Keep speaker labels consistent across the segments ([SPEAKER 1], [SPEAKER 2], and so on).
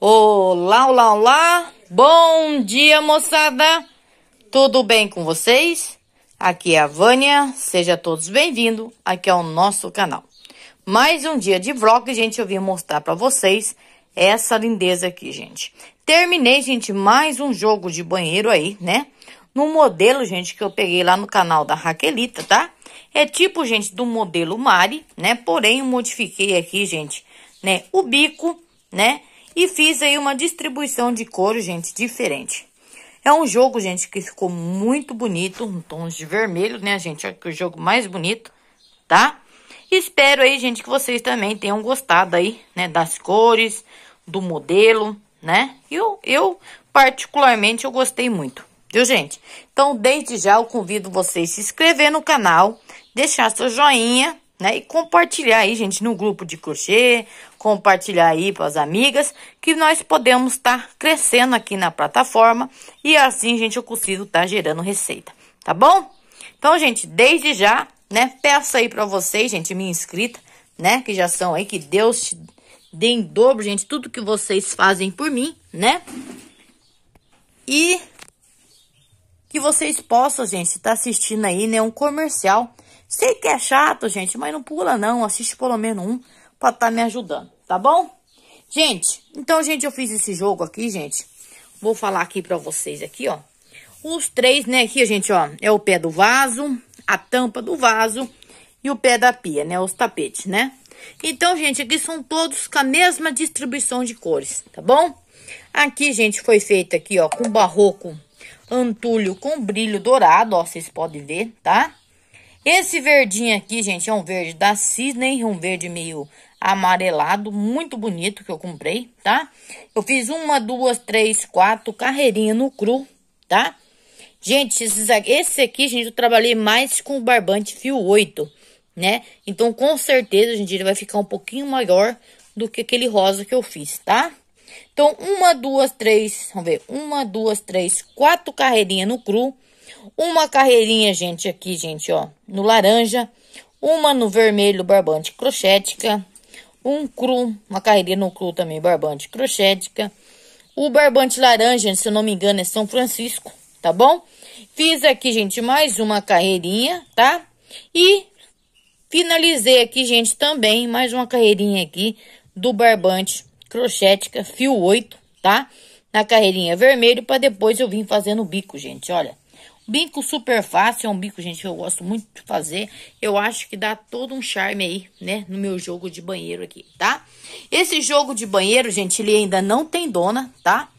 [SPEAKER 1] Olá, olá, olá! Bom dia, moçada! Tudo bem com vocês? Aqui é a Vânia, seja todos bem-vindos aqui ao nosso canal. Mais um dia de vlog, gente, eu vim mostrar para vocês essa lindeza aqui, gente. Terminei, gente, mais um jogo de banheiro aí, né? No modelo, gente, que eu peguei lá no canal da Raquelita, tá? É tipo, gente, do modelo Mari, né? Porém, eu modifiquei aqui, gente, né? O bico, né? E fiz aí uma distribuição de cores gente, diferente. É um jogo, gente, que ficou muito bonito, um tons de vermelho, né, gente? É o jogo mais bonito, tá? Espero aí, gente, que vocês também tenham gostado aí, né, das cores, do modelo, né? Eu, eu particularmente, eu gostei muito, viu, gente? Então, desde já, eu convido vocês a se inscrever no canal, deixar seu joinha, né? E compartilhar aí, gente, no grupo de crochê compartilhar aí para as amigas, que nós podemos estar tá crescendo aqui na plataforma e assim, gente, eu consigo estar tá gerando receita, tá bom? Então, gente, desde já, né, peço aí para vocês, gente, minha inscrita, né, que já são aí, que Deus te dê em dobro, gente, tudo que vocês fazem por mim, né? E que vocês possam, gente, estar tá assistindo aí, né, um comercial. Sei que é chato, gente, mas não pula não, assiste pelo menos um para estar tá me ajudando, tá bom? Gente, então, gente, eu fiz esse jogo aqui, gente. Vou falar aqui para vocês aqui, ó. Os três, né, aqui, gente, ó, é o pé do vaso, a tampa do vaso e o pé da pia, né, os tapetes, né? Então, gente, aqui são todos com a mesma distribuição de cores, tá bom? Aqui, gente, foi feito aqui, ó, com barroco antúlio, com brilho dourado, ó, vocês podem ver, tá? Esse verdinho aqui, gente, é um verde da cisne, é um verde meio amarelado, muito bonito que eu comprei, tá? Eu fiz uma, duas, três, quatro carreirinha no cru, tá? Gente, esse aqui, gente, eu trabalhei mais com barbante fio 8, né? Então, com certeza, gente, ele vai ficar um pouquinho maior do que aquele rosa que eu fiz, tá? Então, uma, duas, três, vamos ver, uma, duas, três, quatro carreirinhas no cru, uma carreirinha, gente, aqui, gente, ó, no laranja, uma no vermelho barbante crochética, um cru, uma carreira no cru também, barbante crochética O barbante laranja, se eu não me engano, é São Francisco, tá bom? Fiz aqui, gente, mais uma carreirinha, tá? E finalizei aqui, gente, também mais uma carreirinha aqui do barbante crochética fio 8, tá? Na carreirinha vermelho, para depois eu vim fazendo o bico, gente, olha. Bico super fácil, é um bico, gente, que eu gosto muito de fazer. Eu acho que dá todo um charme aí, né, no meu jogo de banheiro aqui, tá? Esse jogo de banheiro, gente, ele ainda não tem dona, tá?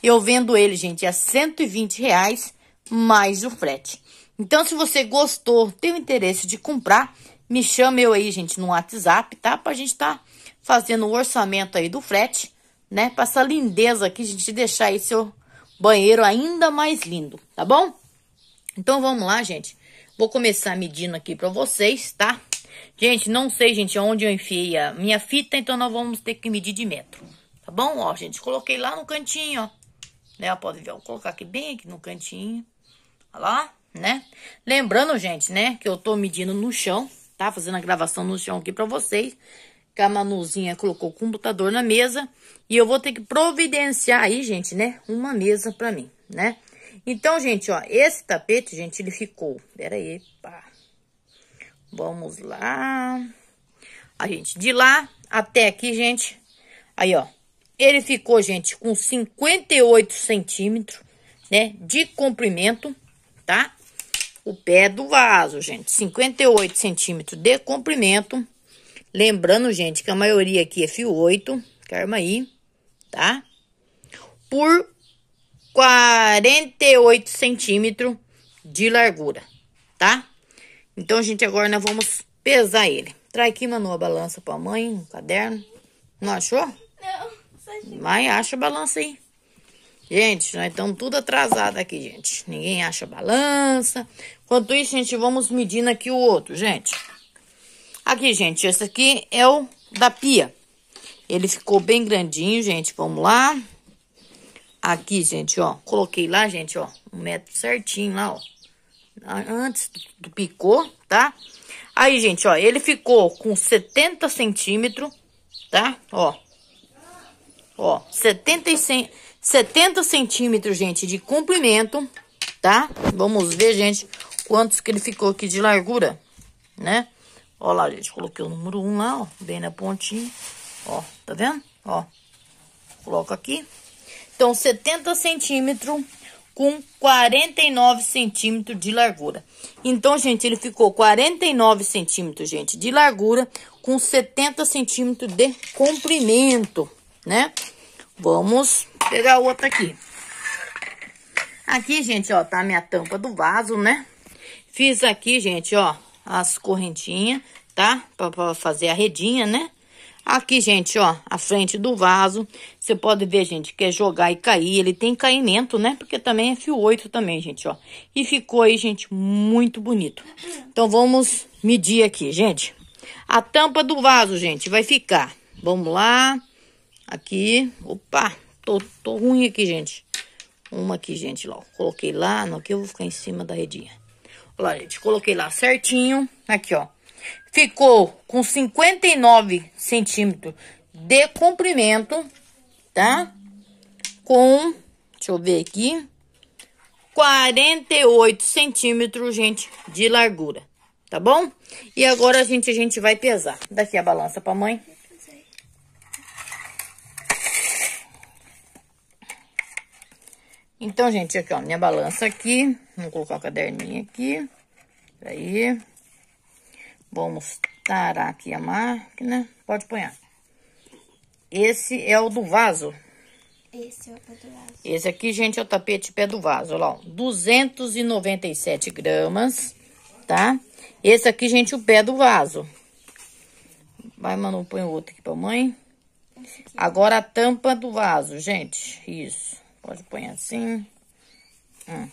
[SPEAKER 1] Eu vendo ele, gente, a é 120 reais mais o frete. Então, se você gostou, tem o interesse de comprar, me chama eu aí, gente, no WhatsApp, tá? Pra gente tá fazendo o orçamento aí do frete, né? Pra essa lindeza aqui, a gente deixar aí seu banheiro ainda mais lindo, tá bom? Então vamos lá, gente. Vou começar medindo aqui para vocês, tá? Gente, não sei, gente, onde eu enfiei a minha fita, então nós vamos ter que medir de metro. Tá bom? Ó, gente, coloquei lá no cantinho, ó. Né? Pode ver, vou colocar aqui bem aqui no cantinho. Olha lá, né? Lembrando, gente, né, que eu tô medindo no chão, tá? Fazendo a gravação no chão aqui pra vocês. Que a Manuzinha colocou o computador na mesa. E eu vou ter que providenciar aí, gente, né, uma mesa pra mim, né? Então, gente, ó, esse tapete, gente, ele ficou... Pera aí, pá. Vamos lá. A gente, de lá até aqui, gente, aí, ó. Ele ficou, gente, com 58 centímetros, né, de comprimento, tá? O pé do vaso, gente, 58 centímetros de comprimento. Lembrando, gente, que a maioria aqui é fio 8, carma aí, tá? Por 48 centímetros de largura, tá? Então, gente, agora nós vamos pesar ele. Trai aqui, Manu, a balança pra mãe, um caderno. Não achou? Não. Mãe acha a balança aí. Gente, nós estamos tudo atrasado aqui, gente. Ninguém acha a balança. Enquanto isso, gente, vamos medindo aqui o outro, gente. Aqui, gente, esse aqui é o da pia. Ele ficou bem grandinho, gente. Vamos lá. Aqui, gente, ó. Coloquei lá, gente, ó. Um metro certinho lá, ó. Antes do picô, tá? Aí, gente, ó. Ele ficou com 70 centímetros, tá? Ó. Ó. 70, 70 centímetros, gente, de comprimento, tá? Vamos ver, gente, quantos que ele ficou aqui de largura, né? Ó lá, gente. Coloquei o número 1 lá, ó. Bem na pontinha. Ó. Tá vendo? Ó. Coloca aqui. Então, 70 centímetros com 49 centímetros de largura. Então, gente, ele ficou 49 centímetros, gente, de largura com 70 centímetros de comprimento, né? Vamos pegar outra aqui. Aqui, gente, ó, tá a minha tampa do vaso, né? Fiz aqui, gente, ó, as correntinhas, tá? Pra, pra fazer a redinha, né? Aqui, gente, ó, a frente do vaso, você pode ver, gente, que é jogar e cair, ele tem caimento, né? Porque também é fio 8 também, gente, ó. E ficou aí, gente, muito bonito. Então, vamos medir aqui, gente. A tampa do vaso, gente, vai ficar, vamos lá, aqui, opa, tô, tô ruim aqui, gente. Uma aqui, gente, lá, coloquei lá, não, aqui eu vou ficar em cima da redinha. Olha lá, gente, coloquei lá certinho, aqui, ó ficou com 59 centímetros de comprimento, tá? Com, deixa eu ver aqui, 48 centímetros, gente, de largura, tá bom? E agora, a gente, a gente vai pesar. Daqui a balança pra mãe. Então, gente, aqui, ó, minha balança aqui. Vou colocar o caderninho aqui. aí. Vamos tarar aqui a máquina. Pode pôr. Esse é o do vaso. Esse é o do vaso. Esse aqui, gente, é o tapete pé do vaso. Olha lá, 297 gramas, tá? Esse aqui, gente, é o pé do vaso. Vai, Manu, põe o outro aqui pra mãe. Agora a tampa do vaso, gente. Isso. Pode pôr assim. Hum.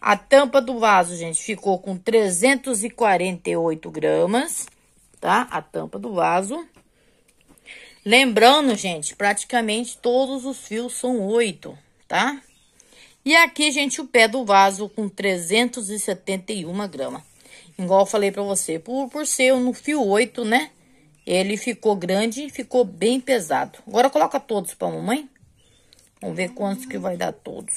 [SPEAKER 1] A tampa do vaso, gente, ficou com 348 gramas, tá? A tampa do vaso. Lembrando, gente, praticamente todos os fios são oito, tá? E aqui, gente, o pé do vaso com 371 gramas. Igual eu falei pra você, por, por ser no fio 8, né? Ele ficou grande ficou bem pesado. Agora coloca todos pra mamãe. Vamos ver quantos que vai dar todos.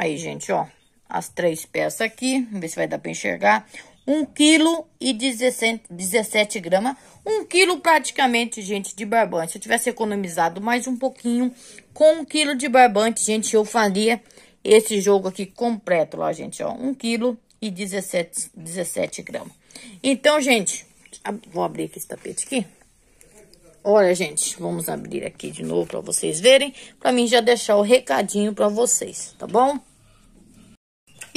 [SPEAKER 1] Aí, gente, ó, as três peças aqui, vamos ver se vai dar para enxergar. Um kg e 17, gramas. Um kg praticamente, gente, de barbante. Se eu tivesse economizado mais um pouquinho, com um kg de barbante, gente, eu faria esse jogo aqui completo lá, gente, ó. Um kg e 17, 17 gramas. Então, gente, vou abrir aqui esse tapete aqui. Olha, gente, vamos abrir aqui de novo para vocês verem. Para mim já deixar o recadinho para vocês, tá bom?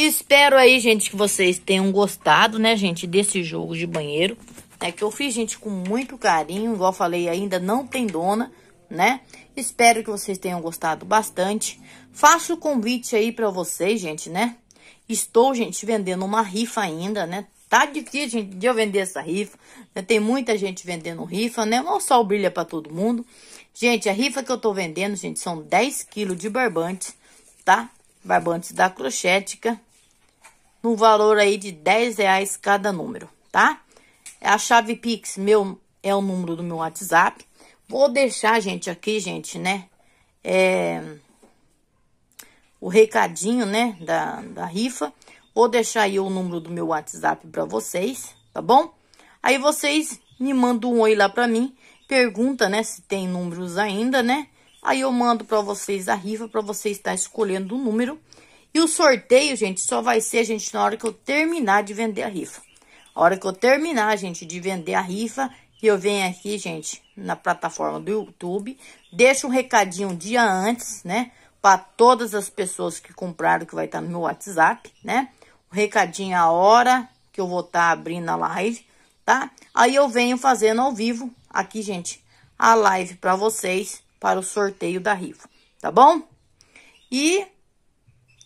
[SPEAKER 1] Espero aí, gente, que vocês tenham gostado, né, gente, desse jogo de banheiro. É que eu fiz, gente, com muito carinho, igual falei, ainda não tem dona, né? Espero que vocês tenham gostado bastante. Faço o convite aí para vocês, gente, né? Estou, gente, vendendo uma rifa ainda, né? Tá difícil, gente, de eu vender essa rifa. Né? Tem muita gente vendendo rifa, né? Não só brilha para todo mundo. Gente, a rifa que eu tô vendendo, gente, são 10 quilos de barbantes, tá? Barbantes da Crochética no valor aí de 10 reais cada número, tá? É a chave Pix meu é o número do meu WhatsApp. Vou deixar, gente, aqui, gente, né? É, o recadinho, né, da, da rifa. Vou deixar aí o número do meu WhatsApp para vocês, tá bom? Aí vocês me mandam um oi lá para mim, pergunta, né, se tem números ainda, né? Aí eu mando para vocês a rifa para vocês estar tá escolhendo o número e o sorteio, gente, só vai ser, gente, na hora que eu terminar de vender a rifa. A hora que eu terminar, gente, de vender a rifa, que eu venho aqui, gente, na plataforma do YouTube, deixo um recadinho um dia antes, né? Para todas as pessoas que compraram, que vai estar tá no meu WhatsApp, né? O um recadinho a hora que eu vou estar tá abrindo a live, tá? Aí eu venho fazendo ao vivo aqui, gente, a live para vocês, para o sorteio da rifa, tá bom? E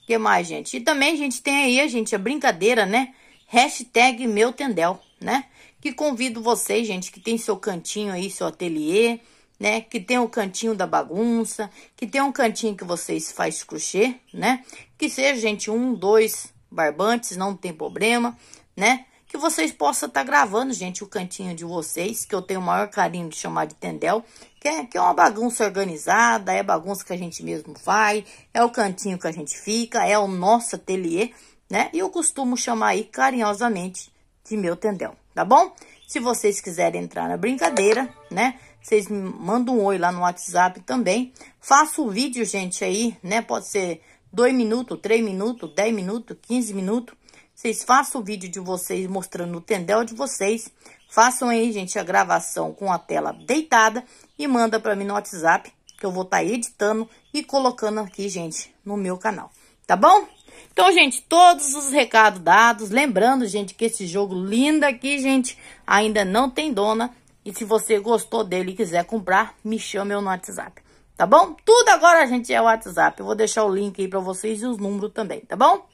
[SPEAKER 1] que mais, gente? E também a gente tem aí, a gente, a brincadeira, né? Hashtag meu tendel, né? Que convido vocês, gente, que tem seu cantinho aí, seu ateliê, né? Que tem o um cantinho da bagunça, que tem um cantinho que vocês faz crochê, né? Que seja, gente, um, dois barbantes, não tem problema, né? que vocês possam estar tá gravando, gente, o cantinho de vocês, que eu tenho o maior carinho de chamar de tendel, que é, que é uma bagunça organizada, é bagunça que a gente mesmo faz, é o cantinho que a gente fica, é o nosso ateliê, né? E eu costumo chamar aí carinhosamente de meu tendel, tá bom? Se vocês quiserem entrar na brincadeira, né? Vocês me mandam um oi lá no WhatsApp também. faço o vídeo, gente, aí, né? Pode ser 2 minutos, 3 minutos, 10 minutos, 15 minutos. Vocês façam o vídeo de vocês mostrando o tendel de vocês. Façam aí, gente, a gravação com a tela deitada e manda para mim no WhatsApp, que eu vou estar tá editando e colocando aqui, gente, no meu canal. Tá bom? Então, gente, todos os recados dados. Lembrando, gente, que esse jogo lindo aqui, gente, ainda não tem dona. E se você gostou dele e quiser comprar, me chame eu no WhatsApp, tá bom? Tudo agora, gente, é WhatsApp. Eu vou deixar o link aí pra vocês e os números também, tá bom?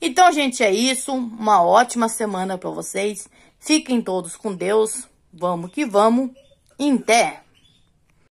[SPEAKER 1] Então, gente, é isso. Uma ótima semana para vocês. Fiquem todos com Deus. Vamos que vamos. Inter.